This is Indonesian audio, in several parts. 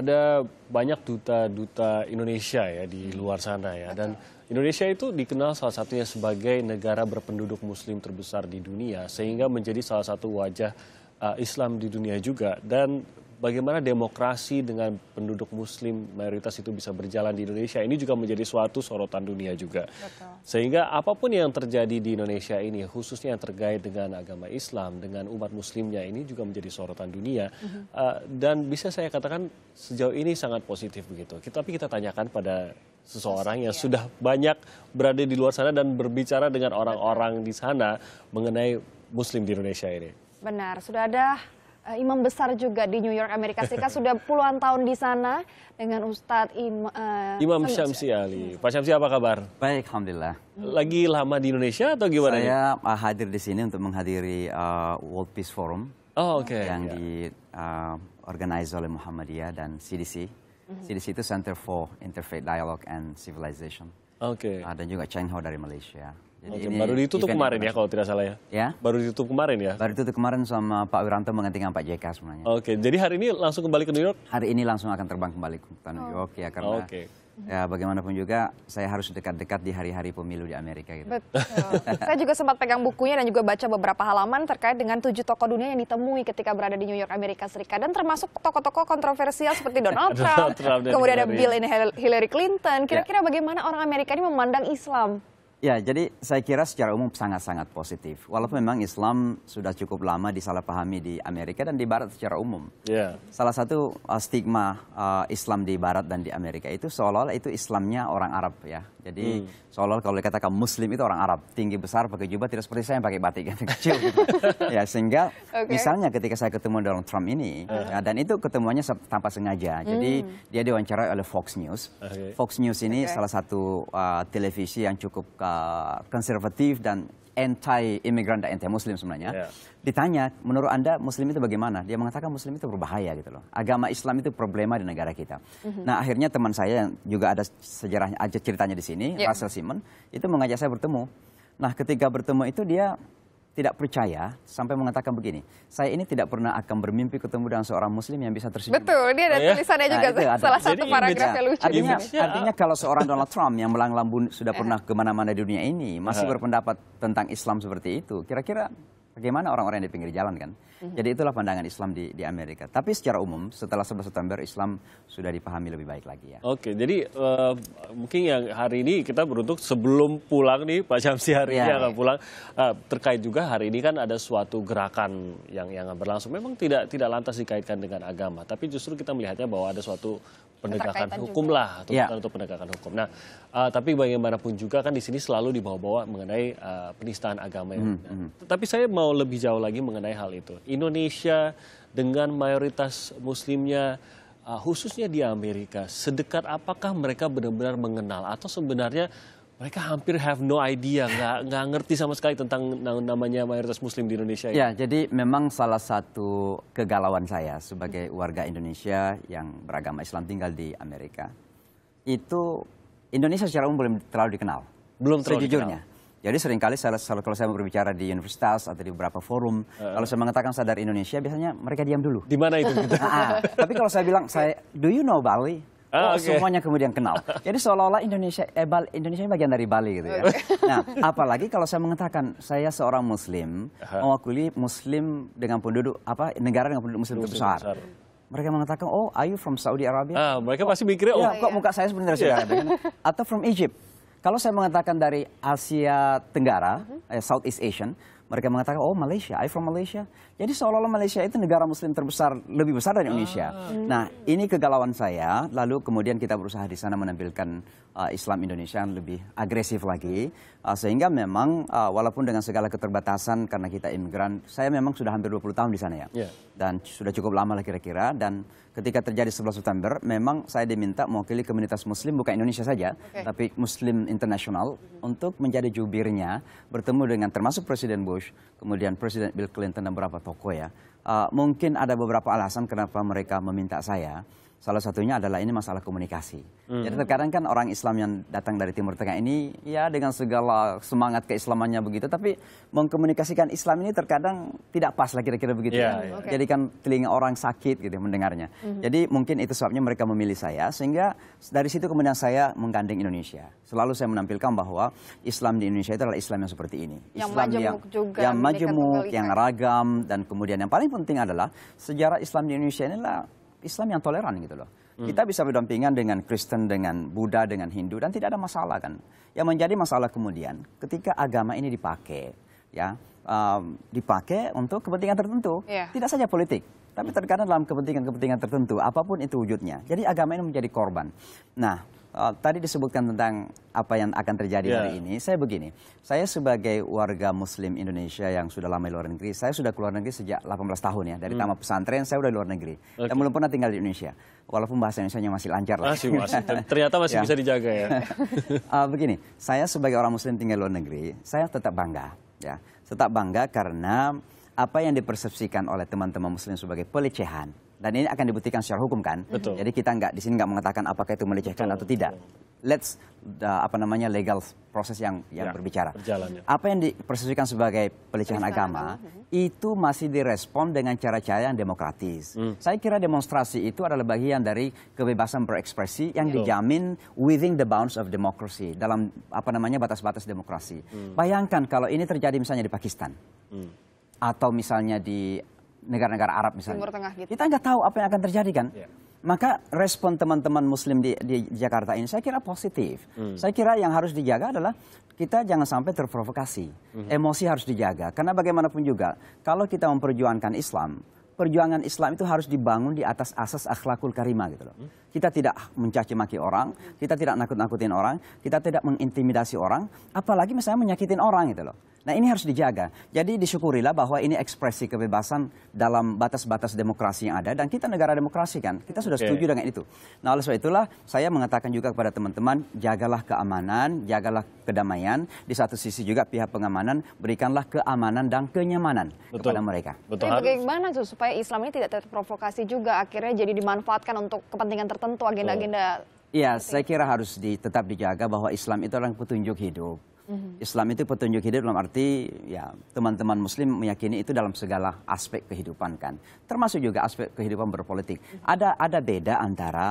ada banyak duta-duta Indonesia ya di hmm. luar sana ya dan Indonesia itu dikenal salah satunya sebagai negara berpenduduk muslim terbesar di dunia sehingga menjadi salah satu wajah uh, Islam di dunia juga dan bagaimana demokrasi dengan penduduk muslim mayoritas itu bisa berjalan di Indonesia ini juga menjadi suatu sorotan dunia juga. Betul. Sehingga apapun yang terjadi di Indonesia ini khususnya yang terkait dengan agama Islam dengan umat muslimnya ini juga menjadi sorotan dunia uh -huh. uh, dan bisa saya katakan sejauh ini sangat positif begitu. Tapi kita tanyakan pada seseorang yang iya. sudah banyak berada di luar sana dan berbicara dengan orang-orang di sana mengenai muslim di Indonesia ini. Benar, sudah ada Eh, imam besar juga di New York Amerika Serikat sudah puluhan tahun di sana dengan Ustadz Im, uh, Imam Syamsi Ali. Pak Syamsi apa kabar? Baik, alhamdulillah. Lagi lama di Indonesia atau gimana? Saya uh, hadir di sini untuk menghadiri uh, World Peace Forum oh, okay. yang yeah. di uh, oleh Muhammadiyah dan CDC. Mm-hmm. CDC itu Center for Interfaith Dialogue and Civilization. Oke. Okay. Uh, dan juga Cheng Ho dari Malaysia. Jadi Oke, baru ditutup kemarin ya kalau tidak salah ya? Ya. Baru ditutup kemarin ya? Baru ditutup kemarin sama Pak Wiranto menggantikan Pak JK sebenarnya. Oke, jadi hari ini langsung kembali ke New York? Hari ini langsung akan terbang kembali ke New oh. York ya karena Oke. Ya bagaimanapun juga saya harus dekat-dekat di hari-hari pemilu di Amerika gitu. Betul. saya juga sempat pegang bukunya dan juga baca beberapa halaman terkait dengan tujuh tokoh dunia yang ditemui ketika berada di New York Amerika Serikat dan termasuk tokoh-tokoh kontroversial seperti Donald Trump, Trump kemudian ada Bill ini Hillary Clinton. Kira-kira ya. bagaimana orang Amerika ini memandang Islam? Ya, jadi saya kira secara umum sangat-sangat positif. Walaupun memang Islam sudah cukup lama disalahpahami di Amerika dan di Barat secara umum. Yeah. Salah satu uh, stigma uh, Islam di Barat dan di Amerika itu seolah-olah itu Islamnya orang Arab ya. Jadi hmm. seolah-olah kalau dikatakan Muslim itu orang Arab, tinggi besar, pakai jubah, tidak seperti saya yang pakai batik yang gitu. kecil. Gitu. ya sehingga okay. misalnya ketika saya ketemu Donald Trump ini, uh ya, dan itu ketemuannya tanpa sengaja. Jadi hmm. dia diwawancara oleh Fox News. Okay. Fox News ini okay. salah satu uh, televisi yang cukup uh, Eh, konservatif dan anti imigran dan anti muslim sebenarnya. Yeah. Ditanya, menurut Anda muslim itu bagaimana? Dia mengatakan muslim itu berbahaya gitu loh. Agama Islam itu problema di negara kita. Mm-hmm. Nah, akhirnya teman saya yang juga ada sejarahnya aja ceritanya di sini, yeah. Russell Simon, itu mengajak saya bertemu. Nah, ketika bertemu itu dia tidak percaya sampai mengatakan begini, saya ini tidak pernah akan bermimpi ketemu dengan seorang muslim yang bisa tersenyum. Betul, dia ada oh ya? tulisannya nah, juga nah, salah satu paragraf yang lucu. Artinya, artinya kalau seorang Donald Trump yang melanglang sudah pernah kemana-mana di dunia ini masih berpendapat tentang Islam seperti itu, kira-kira bagaimana orang-orang yang di pinggir jalan kan. Mm-hmm. Jadi itulah pandangan Islam di, di Amerika. Tapi secara umum setelah 11 September Islam sudah dipahami lebih baik lagi ya. Oke, jadi uh, mungkin yang hari ini kita beruntung sebelum pulang nih Pak Syamsi hari yeah. ini ya. akan pulang uh, terkait juga hari ini kan ada suatu gerakan yang yang berlangsung memang tidak tidak lantas dikaitkan dengan agama, tapi justru kita melihatnya bahwa ada suatu penegakan hukum juga. lah atau, yeah. atau penegakan hukum. Nah, uh, tapi bagaimanapun juga kan di sini selalu dibawa-bawa mengenai uh, penistaan agama. Hmm, ya. Tapi saya mau memantau lebih jauh lagi mengenai hal itu. Indonesia dengan mayoritas muslimnya uh, khususnya di Amerika, sedekat apakah mereka benar-benar mengenal atau sebenarnya mereka hampir have no idea, nggak nggak ngerti sama sekali tentang namanya mayoritas Muslim di Indonesia. Ya, jadi memang salah satu kegalauan saya sebagai warga Indonesia yang beragama Islam tinggal di Amerika itu Indonesia secara umum belum terlalu dikenal. Belum terlalu sejujurnya. Dikenal. Jadi seringkali saya, kalau saya berbicara di universitas atau di beberapa forum, uh. kalau saya mengatakan sadar Indonesia, biasanya mereka diam dulu. Di mana itu? Gitu? nah, tapi kalau saya bilang, saya do you know Bali? Ah, oh, okay. semuanya kemudian kenal. Jadi seolah-olah Indonesia eh, Bali, Indonesia bagian dari Bali gitu ya. Nah, apalagi kalau saya mengatakan saya seorang muslim, uh-huh. mewakili muslim dengan penduduk apa negara dengan penduduk muslim, muslim terbesar. besar. Mereka mengatakan, "Oh, are you from Saudi Arabia?" Ah, mereka pasti mikirnya, ya, "Oh, ya, kok muka saya sebenarnya yeah. Saudi Arabia?" Atau from Egypt. Kalau saya mengatakan dari Asia Tenggara, uh mhm. eh, -huh. Southeast Asian, mereka mengatakan, oh Malaysia, I from Malaysia. Jadi seolah-olah Malaysia itu negara muslim terbesar, lebih besar dari Indonesia. Ah. Hmm. Nah ini kegalauan saya, lalu kemudian kita berusaha di sana menampilkan uh, Islam Indonesia yang lebih agresif lagi. Uh, sehingga memang uh, walaupun dengan segala keterbatasan karena kita imigran, saya memang sudah hampir 20 tahun di sana ya. Yeah. Dan sudah cukup lama lah kira-kira. Dan ketika terjadi 11 September, memang saya diminta mewakili komunitas muslim bukan Indonesia saja, okay. tapi muslim internasional mm -hmm. untuk menjadi jubirnya bertemu dengan termasuk Presiden Bush Bush, kemudian Presiden Bill Clinton dan beberapa tokoh ya. Uh, mungkin ada beberapa alasan kenapa mereka meminta saya Salah satunya adalah ini masalah komunikasi. Hmm. Jadi terkadang kan orang Islam yang datang dari Timur Tengah ini ya dengan segala semangat keislamannya begitu, tapi mengkomunikasikan Islam ini terkadang tidak pas lah kira-kira begitu. Yeah, kan? Ya. Iya. Okay. Jadi kan telinga orang sakit gitu ya mendengarnya. Hmm. Jadi mungkin itu sebabnya mereka memilih saya, sehingga dari situ kemudian saya menggandeng Indonesia. Selalu saya menampilkan bahwa Islam di Indonesia itu adalah Islam yang seperti ini. Yang Islam yang, juga. Yang majemuk, yang ragam, dan kemudian yang paling penting adalah sejarah Islam di Indonesia inilah Islam yang toleran gitu loh. Hmm. Kita bisa berdampingan dengan Kristen, dengan Buddha, dengan Hindu dan tidak ada masalah kan. Yang menjadi masalah kemudian ketika agama ini dipakai ya um, dipakai untuk kepentingan tertentu, yeah. tidak saja politik. Tapi hmm. terkadang dalam kepentingan-kepentingan tertentu, apapun itu wujudnya. Jadi agama ini menjadi korban. Nah, Uh, tadi disebutkan tentang apa yang akan terjadi yeah. hari ini. Saya begini, saya sebagai warga Muslim Indonesia yang sudah lama di luar negeri, saya sudah keluar negeri sejak 18 tahun ya dari hmm. tamat pesantren, saya sudah di luar negeri okay. dan belum pernah tinggal di Indonesia. Walaupun bahasa Indonesia masih lancar lah. Masih, masih. Ternyata masih yeah. bisa dijaga ya. uh, begini, saya sebagai orang Muslim tinggal di luar negeri, saya tetap bangga ya, tetap bangga karena apa yang dipersepsikan oleh teman-teman Muslim sebagai pelecehan dan ini akan dibuktikan secara hukum kan. Betul. Jadi kita nggak di sini nggak mengatakan apakah itu melecehkan betul, atau tidak. Let's uh, apa namanya legal proses yang yang ya, berbicara. Berjalannya. Apa yang dipersesuaikan sebagai pelecehan agama, agama hmm. itu masih direspon dengan cara-cara yang demokratis. Hmm. Saya kira demonstrasi itu adalah bagian dari kebebasan berekspresi yang betul. dijamin within the bounds of democracy dalam apa namanya batas-batas demokrasi. Hmm. Bayangkan kalau ini terjadi misalnya di Pakistan. Hmm atau misalnya di negara-negara Arab misalnya. Timur Tengah gitu. Kita nggak tahu apa yang akan terjadi kan. Yeah. Maka respon teman-teman Muslim di, di Jakarta ini saya kira positif. Mm. Saya kira yang harus dijaga adalah kita jangan sampai terprovokasi. Mm. Emosi harus dijaga. Karena bagaimanapun juga kalau kita memperjuangkan Islam, perjuangan Islam itu harus dibangun di atas asas akhlakul karimah gitu loh. Hmm. Kita tidak mencaci maki orang, kita tidak nakut-nakutin orang, kita tidak mengintimidasi orang, apalagi misalnya menyakitin orang gitu loh. Nah ini harus dijaga. Jadi disyukurilah bahwa ini ekspresi kebebasan dalam batas-batas demokrasi yang ada. Dan kita negara demokrasi kan, kita sudah setuju okay. dengan itu. Nah oleh sebab itulah saya mengatakan juga kepada teman-teman, jagalah keamanan, jagalah kedamaian. Di satu sisi juga pihak pengamanan, berikanlah keamanan dan kenyamanan Betul. kepada mereka. Betul. Jadi bagaimana tuh supaya Islam ini tidak terprovokasi juga akhirnya jadi dimanfaatkan untuk kepentingan tertentu, agenda-agenda Iya, saya kira harus di, tetap dijaga bahwa Islam itu adalah petunjuk hidup hmm Islam itu petunjuk hidup dalam arti ya teman-teman muslim meyakini itu dalam segala aspek kehidupan kan. Termasuk juga aspek kehidupan berpolitik. Mm-hmm. Ada ada beda antara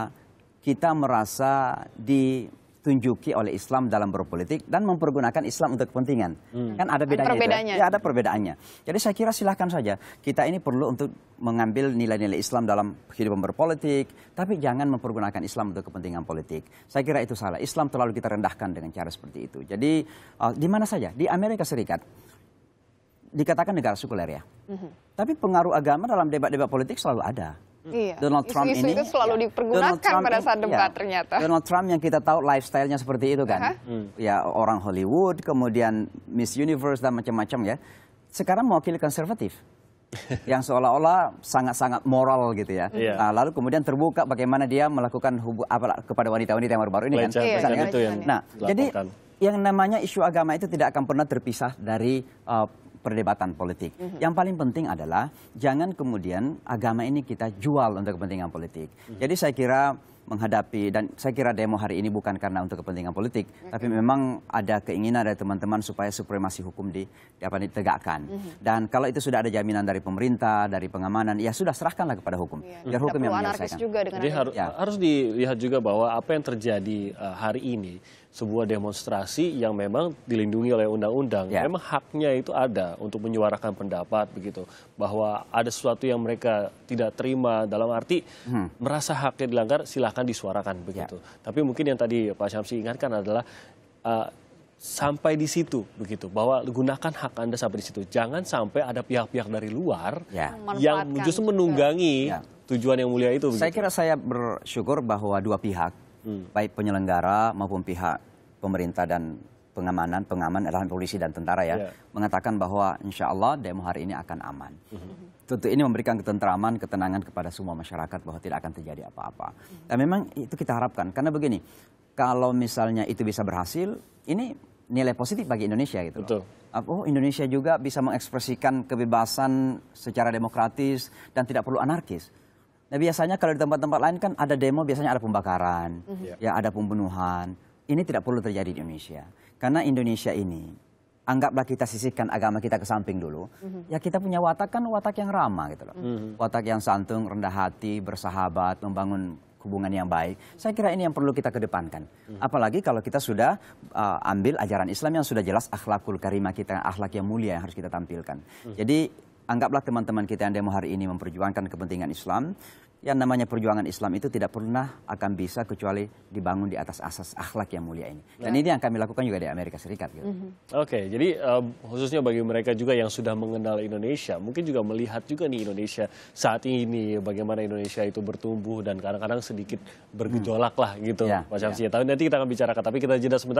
kita merasa di ditunjuki oleh Islam dalam berpolitik dan mempergunakan Islam untuk kepentingan. Hmm. Kan ada bedanya. Ya. Perbedaannya. Ya, ada perbedaannya. Jadi saya kira silahkan saja. Kita ini perlu untuk mengambil nilai-nilai Islam dalam kehidupan berpolitik, tapi jangan mempergunakan Islam untuk kepentingan politik. Saya kira itu salah. Islam terlalu kita rendahkan dengan cara seperti itu. Jadi uh, di mana saja? Di Amerika Serikat dikatakan negara sekuler ya. Mm -hmm. Tapi pengaruh agama dalam debat-debat politik selalu ada. Iya. Donald Trump isu, ini itu selalu ya, dipergunakan pada saat debat ya, ternyata. Donald Trump yang kita tahu lifestyle-nya seperti itu kan. Uh -huh. Hmm. Ya orang Hollywood, kemudian Miss Universe dan macam-macam ya. Sekarang mewakili konservatif. yang seolah-olah sangat-sangat moral gitu ya. Yeah. Nah, lalu kemudian terbuka bagaimana dia melakukan hubu apa kepada wanita-wanita yang baru-baru ini kan. iya, kan? Itu yang nah, jadi yang namanya isu agama itu tidak akan pernah terpisah dari uh, perdebatan politik. Mm -hmm. Yang paling penting adalah jangan kemudian agama ini kita jual untuk kepentingan politik. Mm -hmm. Jadi saya kira menghadapi dan saya kira demo hari ini bukan karena untuk kepentingan politik, mm -hmm. tapi memang ada keinginan dari teman-teman supaya supremasi hukum di, apa ditegakkan. Mm -hmm. Dan kalau itu sudah ada jaminan dari pemerintah, dari pengamanan, ya sudah serahkanlah kepada hukum. Yeah. Biar hukum yang menyelesaikan. Juga Jadi harus, ya. harus dilihat juga bahwa apa yang terjadi uh, hari ini sebuah demonstrasi yang memang dilindungi oleh undang-undang. Ya. Memang haknya itu ada untuk menyuarakan pendapat begitu. Bahwa ada sesuatu yang mereka tidak terima dalam arti hmm. merasa haknya dilanggar silahkan disuarakan begitu. Ya. Tapi mungkin yang tadi Pak Syamsi ingatkan adalah uh, sampai di situ begitu bahwa gunakan hak anda sampai di situ jangan sampai ada pihak-pihak dari luar ya. yang justru menunggangi ya. tujuan yang mulia itu begitu. saya kira saya bersyukur bahwa dua pihak hmm. baik penyelenggara maupun pihak pemerintah dan pengamanan, pengaman adalah polisi dan tentara ya, yeah. mengatakan bahwa insya Allah demo hari ini akan aman. Mm -hmm. Tentu ini memberikan ketentraman, ketenangan kepada semua masyarakat bahwa tidak akan terjadi apa-apa. Mm -hmm. Dan memang itu kita harapkan, karena begini, kalau misalnya itu bisa berhasil, ini nilai positif bagi Indonesia gitu. Betul. Loh. Oh Indonesia juga bisa mengekspresikan kebebasan secara demokratis dan tidak perlu anarkis. Nah biasanya kalau di tempat-tempat lain kan ada demo biasanya ada pembakaran, mm -hmm. ya ada pembunuhan. Ini tidak perlu terjadi di Indonesia. Karena Indonesia ini anggaplah kita sisihkan agama kita ke samping dulu. Mm -hmm. Ya kita punya watak kan watak yang ramah gitu loh. Mm -hmm. Watak yang santung, rendah hati, bersahabat, membangun hubungan yang baik. Saya kira ini yang perlu kita kedepankan. Mhm. Apalagi kalau kita sudah uh, ambil ajaran Islam yang sudah jelas akhlakul karimah kita, akhlak yang mulia yang harus kita tampilkan. Mhm. Jadi anggaplah teman-teman kita yang demo hari ini memperjuangkan kepentingan Islam, yang namanya perjuangan Islam itu tidak pernah akan bisa kecuali dibangun di atas asas akhlak yang mulia ini. Dan ya. ini yang kami lakukan juga di Amerika Serikat. Gitu. Mm -hmm. Oke, okay, jadi um, khususnya bagi mereka juga yang sudah mengenal Indonesia, mungkin juga melihat juga nih Indonesia saat ini bagaimana Indonesia itu bertumbuh dan kadang-kadang sedikit hmm. bergejolak lah gitu. Ya, Pak ya. tapi nanti kita akan bicarakan. tapi kita jeda sebentar.